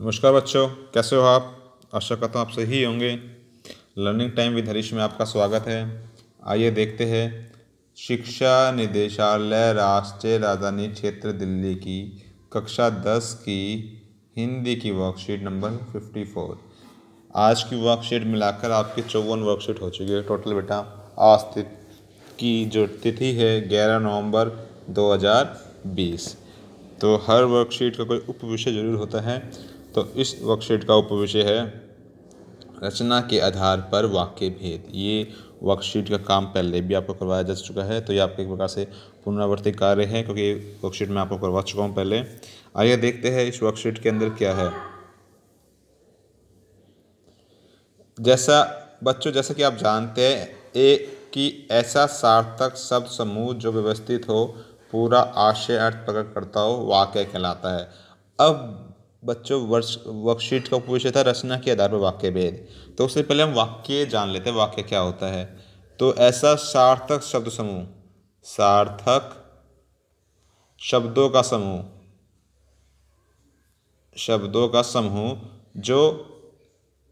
नमस्कार बच्चों कैसे हो आप आशा करता हूँ आप सही होंगे लर्निंग टाइम विद हरीश में आपका स्वागत है आइए देखते हैं शिक्षा निदेशालय राष्ट्रीय राजधानी क्षेत्र दिल्ली की कक्षा दस की हिंदी की वर्कशीट नंबर फिफ्टी फोर आज की वर्कशीट मिलाकर आपकी चौवन वर्कशीट हो चुकी है टोटल बेटा आज की जो तिथि है ग्यारह नवंबर 2020 तो हर वर्कशीट का कोई उप विषय जरूर होता है तो इस वर्कशीट का उपविषय है रचना के आधार पर वाक्य भेद ये वर्कशीट का काम पहले भी आपको करवाया जा चुका है तो ये आपके एक प्रकार से पुनरावर्ती कार्य है क्योंकि वर्कशीट में आपको करवा चुका हूँ पहले आइए देखते हैं इस वर्कशीट के अंदर क्या है जैसा बच्चों जैसा कि आप जानते हैं ए कि ऐसा सार्थक शब्द समूह जो व्यवस्थित हो पूरा आशय अर्थ प्रकट करता हो वाक्य कहलाता है अब बच्चों वर्ष वर्कशीट का विषय था रचना के आधार पर वाक्य भेद तो उससे पहले हम वाक्य जान लेते हैं वाक्य क्या होता है तो ऐसा सार्थक शब्द समूह सार्थक शब्दों का समूह शब्दों का समूह जो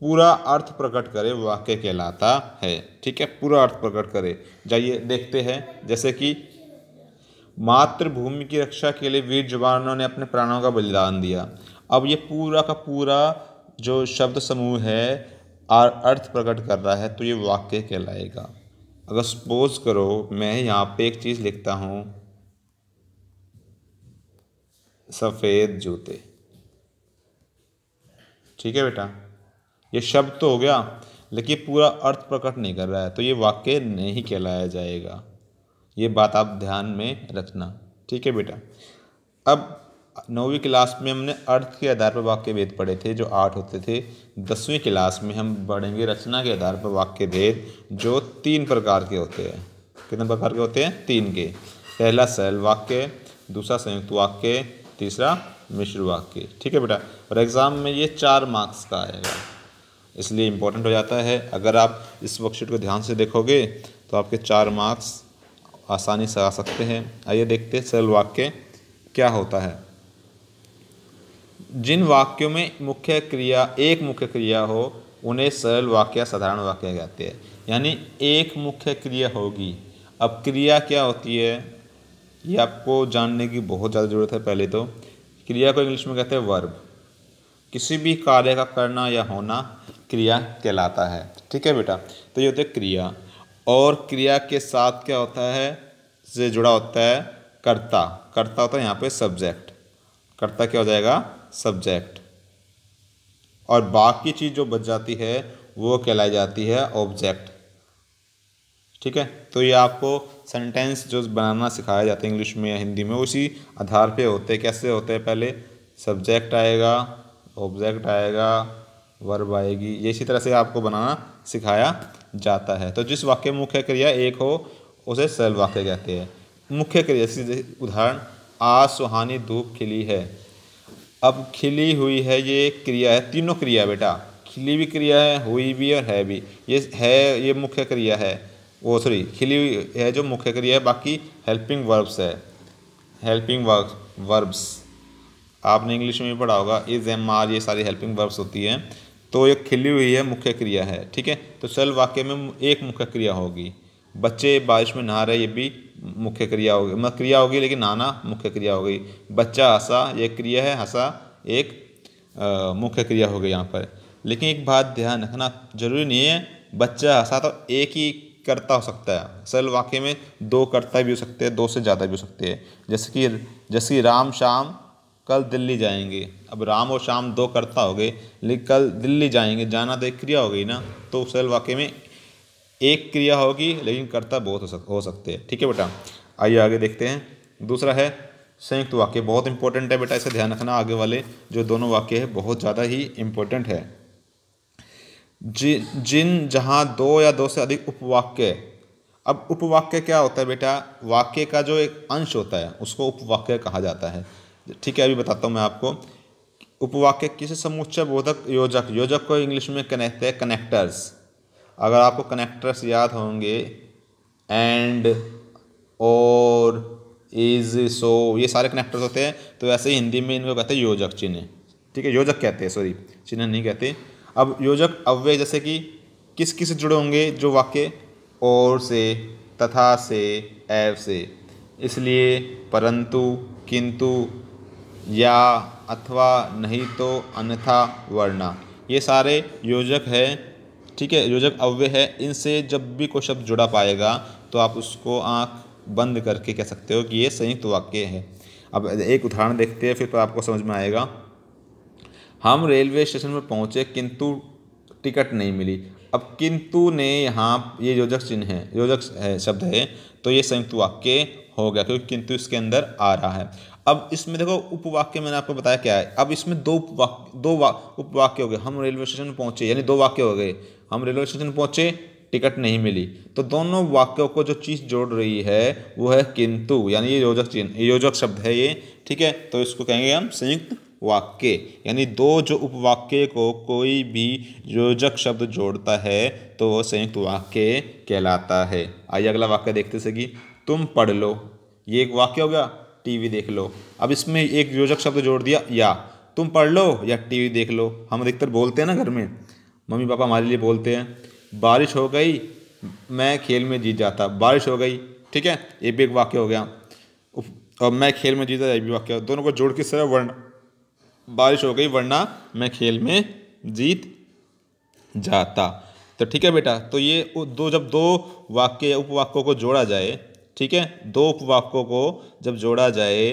पूरा अर्थ प्रकट करे वाक्य कहलाता है ठीक है पूरा अर्थ प्रकट करे जाइए देखते हैं जैसे कि मातृभूमि की रक्षा के लिए वीर जवानों ने अपने प्राणों का बलिदान दिया अब ये पूरा का पूरा जो शब्द समूह है और अर्थ प्रकट कर रहा है तो ये वाक्य कहलाएगा अगर सपोज करो मैं यहाँ पे एक चीज़ लिखता हूँ सफ़ेद जूते ठीक है बेटा ये शब्द तो हो गया लेकिन पूरा अर्थ प्रकट नहीं कर रहा है तो ये वाक्य नहीं कहलाया जाएगा ये बात आप ध्यान में रखना ठीक है बेटा अब नौवीं क्लास में हमने अर्थ के आधार पर वाक्य भेद पढ़े थे जो आठ होते थे दसवीं क्लास में हम पढ़ेंगे रचना के आधार पर वाक्य भेद जो तीन प्रकार के होते हैं कितने प्रकार के होते हैं तीन के पहला सेल वाक्य दूसरा संयुक्त वाक्य तीसरा मिश्र वाक्य ठीक है बेटा और एग्ज़ाम में ये चार मार्क्स का आएगा इसलिए इम्पोर्टेंट हो जाता है अगर आप इस वर्कशीट को ध्यान से देखोगे तो आपके चार मार्क्स आसानी से आ सकते हैं आइए देखते हैं सरल वाक्य क्या होता है जिन वाक्यों में मुख्य क्रिया एक मुख्य क्रिया हो उन्हें सरल वाक्य साधारण वाक्य कहते हैं यानी एक मुख्य क्रिया होगी अब क्रिया क्या होती है ये आपको जानने की बहुत ज़्यादा ज़रूरत है पहले तो क्रिया को इंग्लिश में कहते हैं वर्ब किसी भी कार्य का करना या होना क्रिया कहलाता है ठीक है बेटा तो ये होता है क्रिया और क्रिया के साथ क्या होता है से जुड़ा होता है कर्ता कर्ता होता है यहाँ पे सब्जेक्ट कर्ता क्या हो जाएगा सब्जेक्ट और बाकी चीज़ जो बच जाती है वो कहलाई जाती है ऑब्जेक्ट ठीक है तो ये आपको सेंटेंस जो बनाना सिखाया जाता है इंग्लिश में या हिंदी में उसी आधार पे होते कैसे होते हैं पहले सब्जेक्ट आएगा ऑब्जेक्ट आएगा वर्ब आएगी ये इसी तरह से आपको बनाना सिखाया जाता है तो जिस वाक्य मुख्य क्रिया एक हो उसे सरल वाक्य कहते हैं मुख्य क्रिया उदाहरण आज सुहानी धूप खिली है अब खिली हुई है ये क्रिया है तीनों क्रिया है बेटा खिली भी क्रिया है हुई भी और है भी ये है ये मुख्य क्रिया है वो सॉरी खिली हुई है जो मुख्य क्रिया है बाकी हेल्पिंग वर्ब्स है हेल्पिंग वर्ब्स आपने इंग्लिश में भी पढ़ा होगा इज एम आर ये सारी हेल्पिंग वर्ब्स होती हैं तो ये खिली हुई है मुख्य क्रिया है ठीक है तो चल वाक्य में एक मुख्य क्रिया होगी बच्चे बारिश में नहा रहे ये भी मुख्य क्रिया हो गई मतलब क्रिया होगी लेकिन नाना मुख्य क्रिया हो गई बच्चा हंसा एक क्रिया है हंसा एक मुख्य क्रिया हो गई यहाँ पर लेकिन एक बात ध्यान रखना जरूरी नहीं है बच्चा हंसा तो एक ही कर्ता हो सकता है सरल वाक्य में दो कर्ता भी हो सकते हैं दो से ज़्यादा भी हो सकते हैं जैसे कि जैसे कि राम शाम कल दिल्ली जाएंगे अब राम और शाम दो कर्ता हो गए लेकिन कल दिल्ली जाएंगे जाना तो एक क्रिया हो गई ना तो सरल वाक्य में एक क्रिया होगी लेकिन कर्ता बहुत हो, सक, हो सकते हैं ठीक है बेटा आइए आगे देखते हैं दूसरा है संयुक्त वाक्य बहुत इंपॉर्टेंट है बेटा इसे ध्यान रखना आगे वाले जो दोनों वाक्य है बहुत ज़्यादा ही इम्पोर्टेंट है जि जिन जहाँ दो या दो से अधिक उपवाक्य अब उपवाक्य क्या होता है बेटा वाक्य का जो एक अंश होता है उसको उपवाक्य कहा जाता है ठीक है अभी बताता हूँ मैं आपको उपवाक्य किसी समुच्चय बोधक योजक योजक को इंग्लिश में कहते हैं कनेक्टर्स अगर आपको कनेक्टर्स याद होंगे एंड और इज सो ये सारे कनेक्टर्स होते हैं तो ऐसे ही हिंदी में इनको कहते हैं योजक चिन्ह ठीक है योजक कहते हैं सॉरी चिन्ह नहीं कहते अब योजक अव्य जैसे कि किस किस से जुड़े होंगे जो वाक्य और से तथा से एव से इसलिए परंतु किंतु या अथवा नहीं तो अन्यथा वरना ये सारे योजक हैं ठीक है योजक अव्य है इनसे जब भी कोई शब्द जुड़ा पाएगा तो आप उसको आँख बंद करके कह सकते हो कि ये संयुक्त वाक्य है अब एक उदाहरण देखते हैं फिर तो आपको समझ में आएगा हम रेलवे स्टेशन पर पहुँचे किंतु टिकट नहीं मिली अब किंतु ने यहाँ ये योजक चिन्ह है योजक है शब्द है तो ये संयुक्त वाक्य हो गया क्योंकि किंतु इसके अंदर आ रहा है अब इसमें देखो उपवाक्य मैंने आपको बताया क्या है अब इसमें दो उपवाक्य दो वा, उपवाक्य हो गए हम रेलवे स्टेशन पहुँचे यानी दो वाक्य हो गए हम रेलवे स्टेशन पहुँचे टिकट नहीं मिली तो दोनों वाक्यों को जो चीज़ जोड़ रही है वो है किंतु यानी ये योजक चिन्ह योजक शब्द है ये ठीक है तो इसको कहेंगे हम संयुक्त वाक्य यानी दो जो उपवाक्य को कोई भी योजक शब्द जोड़ता है तो वह संयुक्त वाक्य कहलाता है आइए अगला वाक्य देखते सकी तुम पढ़ लो ये एक वाक्य हो गया टीवी देख लो अब इसमें एक योजक शब्द जोड़ दिया या तुम पढ़ लो या टीवी देख लो हम अधिकतर बोलते हैं ना घर में मम्मी पापा हमारे लिए बोलते हैं बारिश हो गई मैं खेल में जीत जाता बारिश हो गई ठीक है ये भी एक वाक्य हो गया और मैं खेल में जीता ये भी वाक्य दोनों को जोड़ के सिर्फ वर्ण बारिश हो गई वरना मैं खेल में जीत जाता तो ठीक है बेटा तो ये दो जब दो वाक्य या उपवाक्यों को जोड़ा जाए ठीक है दो उपवाक्यों को जब जोड़ा जाए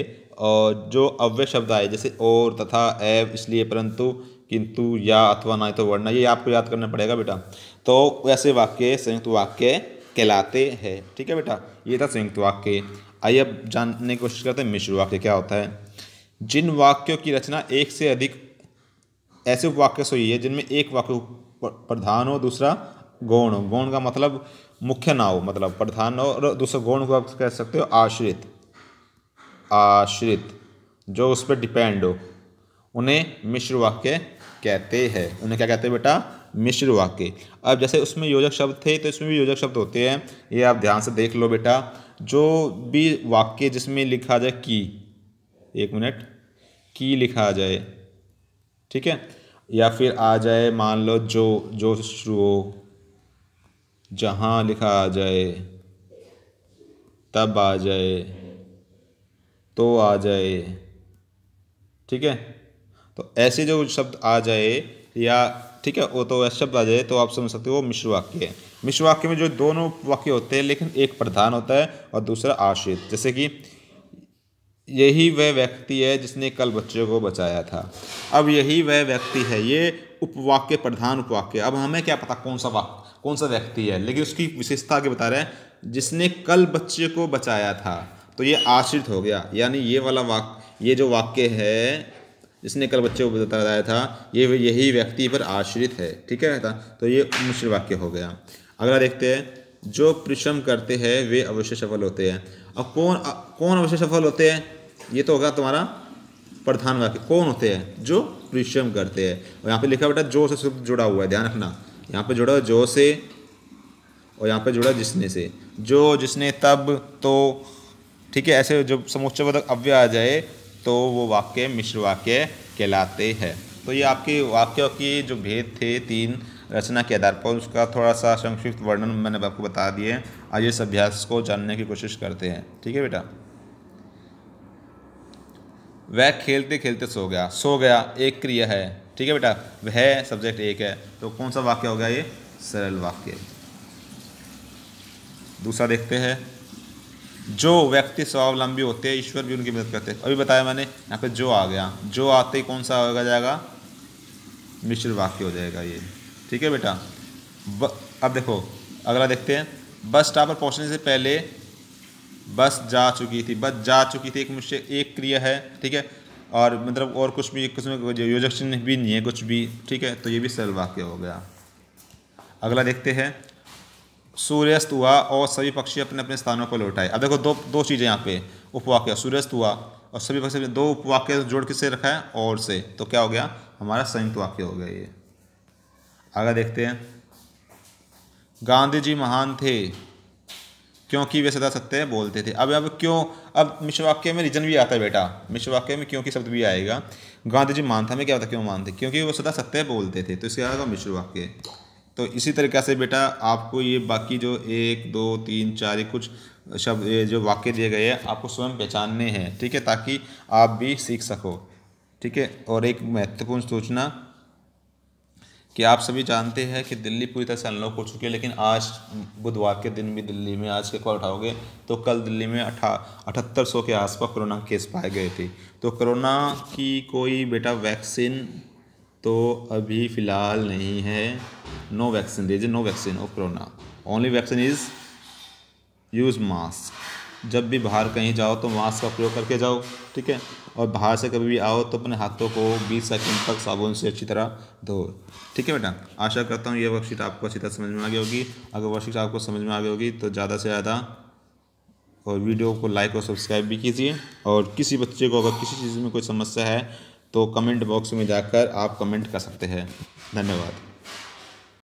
और जो अव्य शब्द आए जैसे और तथा एव इसलिए परंतु किंतु या अथवा ना तो वर्णा ये आपको याद करना पड़ेगा बेटा तो ऐसे वाक्य संयुक्त वाक्य कहलाते हैं ठीक है बेटा ये था संयुक्त वाक्य आइए अब जानने की कोशिश करते हैं मिश्र वाक्य क्या होता है जिन वाक्यों की रचना एक से अधिक ऐसे वाक्य से हुई है जिनमें एक वाक्य प्रधान हो दूसरा गौण हो गौण का मतलब मुख्य ना हो मतलब प्रधान हो और दूसरा गौण को आप कह सकते हो आश्रित आश्रित जो उस पर डिपेंड हो उन्हें मिश्र वाक्य कहते हैं उन्हें क्या कहते हैं बेटा मिश्र वाक्य अब जैसे उसमें योजक शब्द थे तो इसमें भी योजक शब्द होते हैं ये आप ध्यान से देख लो बेटा जो भी वाक्य जिसमें लिखा जाए की एक मिनट की लिखा जाए ठीक है या फिर आ जाए मान लो जो जो शुरू हो जहाँ लिखा आ जाए तब आ जाए तो आ जाए ठीक है तो ऐसे जो शब्द आ जाए या ठीक है वो तो ऐसे शब्द आ जाए तो आप समझ सकते हो वो मिश्र वाक्य है मिश्र वाक्य में जो दोनों वाक्य होते हैं लेकिन एक प्रधान होता है और दूसरा आश्रित जैसे कि यही वह व्यक्ति है जिसने कल बच्चे को बचाया था अब यही वह व्यक्ति है ये उपवाक्य प्रधान उपवाक्य अब हमें क्या पता कौन सा वाक्य कौन सा व्यक्ति है लेकिन उसकी विशेषता आगे बता रहे हैं जिसने कल बच्चे को बचाया था तो ये आश्रित हो गया यानी ये वाला वाक्य ये जो वाक्य है जिसने कल बच्चे को बताया था ये यही व्यक्ति पर आश्रित है ठीक है था तो ये मुश्किल वाक्य हो गया अगला देखते हैं जो परिश्रम करते हैं वे अवश्य सफल होते हैं अब कौन कौन अवश्य सफल होते हैं ये तो होगा तुम्हारा प्रधान वाक्य कौन होते हैं जो परिश्रम करते हैं और यहाँ पे लिखा बेटा जो से सिर्फ जुड़ा हुआ है ध्यान रखना यहाँ पे जुड़ा जो से और यहाँ पे जुड़ा जिसने से जो जिसने तब तो ठीक है ऐसे जब समुच्चय पदक अव्य आ जाए तो वो वाक्य मिश्र वाक्य कहलाते हैं तो ये आपके वाक्यों की जो भेद थे तीन रचना के आधार पर उसका थोड़ा सा संक्षिप्त वर्णन मैंने आपको बता दिए आइए इस अभ्यास को जानने की कोशिश करते हैं ठीक है बेटा वह खेलते खेलते सो गया सो गया एक क्रिया है ठीक है बेटा वह सब्जेक्ट एक है तो कौन सा वाक्य हो गया ये सरल वाक्य दूसरा देखते हैं जो व्यक्ति स्वावलंबी होते हैं ईश्वर भी उनकी मदद करते हैं अभी बताया मैंने यहाँ पे जो आ गया जो आते ही कौन सा होगा जाएगा मिश्र वाक्य हो जाएगा ये ठीक है बेटा ब, अब देखो अगला देखते हैं बस स्टॉप पर पहुँचने से पहले बस जा चुकी थी बस जा चुकी थी एक मुझसे एक क्रिया है ठीक है और मतलब और कुछ भी कुछ योजक चिन्ह भी नहीं है कुछ भी ठीक है तो ये भी सरल वाक्य हो गया अगला देखते हैं सूर्यास्त हुआ और सभी पक्षी अपने अपने स्थानों पर लौट आए अब देखो दो दो चीज़ें यहाँ पे उपवाक्य सूर्यास्त हुआ और सभी पक्षी दो उपवाक्य जोड़ किसे रखा है और से तो क्या हो गया हमारा संयुक्त वाक्य हो गया ये आगे देखते हैं गांधी जी महान थे क्योंकि वे सदा सत्य बोलते थे अब अब क्यों अब मिश्रवाक्य में रीजन भी आता है बेटा मिश्रवाक्य में क्योंकि शब्द भी आएगा गांधी जी मानता मैं क्या होता क्यों मानते क्योंकि वो सदा सत्य बोलते थे तो इसके आएगा मिश्रवाक्य तो इसी तरीके से बेटा आपको ये बाकी जो एक दो तीन चार ये कुछ शब्द ये जो वाक्य दिए गए हैं आपको स्वयं पहचानने हैं ठीक है ताकि आप भी सीख सको ठीक है और एक महत्वपूर्ण सूचना कि आप सभी जानते हैं कि दिल्ली पूरी तरह से अनलॉक हो चुकी है लेकिन आज बुधवार के दिन भी दिल्ली में आज के कॉल उठाओगे तो कल दिल्ली में अठा अठहत्तर सौ के आसपास कोरोना केस पाए गए थे तो कोरोना की कोई बेटा वैक्सीन तो अभी फ़िलहाल नहीं है no vaccine there's no vaccine of corona only vaccine is use mask जब भी बाहर कहीं जाओ तो मास्क का प्रयोग करके जाओ ठीक है और बाहर से कभी भी आओ तो अपने हाथों को 20 सेकंड तक साबुन से अच्छी तरह धो ठीक है बेटा आशा करता हूँ ये वर्कशीट आपको अच्छी तरह समझ में आ गई होगी अगर वर्कशीट आपको समझ में आ गई होगी तो ज़्यादा से ज़्यादा और वीडियो को लाइक और सब्सक्राइब भी कीजिए और किसी बच्चे को अगर किसी चीज़ में कोई समस्या है तो कमेंट बॉक्स में जाकर आप कमेंट कर सकते हैं धन्यवाद